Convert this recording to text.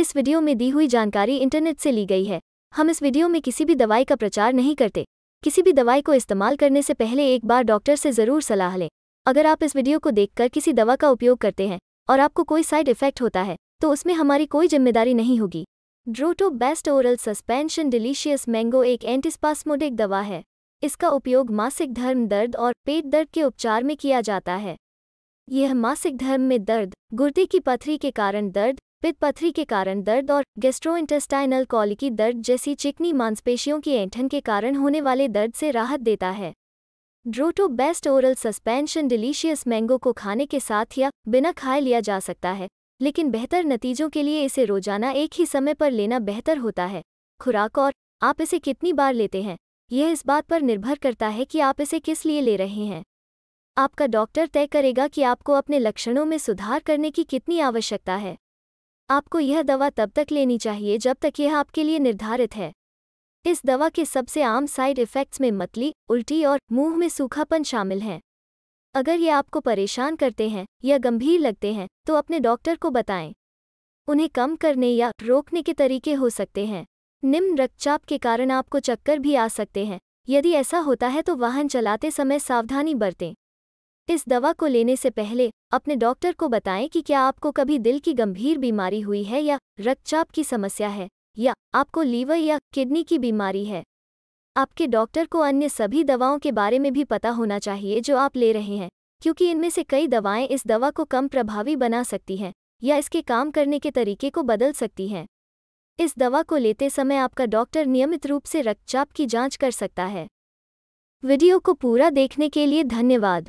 इस वीडियो में दी हुई जानकारी इंटरनेट से ली गई है हम इस वीडियो में किसी भी दवाई का प्रचार नहीं करते किसी भी दवाई को इस्तेमाल करने से पहले एक बार डॉक्टर से ज़रूर सलाह लें अगर आप इस वीडियो को देखकर किसी दवा का उपयोग करते हैं और आपको कोई साइड इफेक्ट होता है तो उसमें हमारी कोई जिम्मेदारी नहीं होगी Droto best oral suspension delicious mango एक एंटीस्पास्मोडिक दवा है इसका उपयोग मासिक धर्म दर्द और पेट दर्द के उपचार में किया जाता है यह मासिक धर्म में दर्द गुर्दे की पथरी के कारण दर्द पित पथरी के कारण दर्द और गेस्ट्रोइंटेस्टाइनल कॉलिकी दर्द जैसी चिकनी मांसपेशियों की ऐंठन के कारण होने वाले दर्द से राहत देता है Droto best oral suspension delicious mango को खाने के साथ या बिना खाए लिया जा सकता है लेकिन बेहतर नतीजों के लिए इसे रोजाना एक ही समय पर लेना बेहतर होता है खुराक और आप इसे कितनी बार लेते हैं यह इस बात पर निर्भर करता है कि आप इसे किस लिए ले रहे हैं आपका डॉक्टर तय करेगा कि आपको अपने लक्षणों में सुधार करने की कितनी आवश्यकता है आपको यह दवा तब तक लेनी चाहिए जब तक यह आपके लिए निर्धारित है इस दवा के सबसे आम साइड इफ़ेक्ट्स में मतली उल्टी और मुंह में सूखापन शामिल हैं अगर ये आपको परेशान करते हैं या गंभीर लगते हैं तो अपने डॉक्टर को बताएं उन्हें कम करने या रोकने के तरीके हो सकते हैं निम्न रक्तचाप के कारण आपको चक्कर भी आ सकते हैं यदि ऐसा होता है तो वाहन चलाते समय सावधानी बरतें इस दवा को लेने से पहले अपने डॉक्टर को बताएं कि क्या आपको कभी दिल की गंभीर बीमारी हुई है या रक्तचाप की समस्या है या आपको लीवर या किडनी की बीमारी है आपके डॉक्टर को अन्य सभी दवाओं के बारे में भी पता होना चाहिए जो आप ले रहे हैं क्योंकि इनमें से कई दवाएं इस दवा को कम प्रभावी बना सकती हैं या इसके काम करने के तरीके को बदल सकती हैं इस दवा को लेते समय आपका डॉक्टर नियमित रूप से रक्तचाप की जांच कर सकता है वीडियो को पूरा देखने के लिए धन्यवाद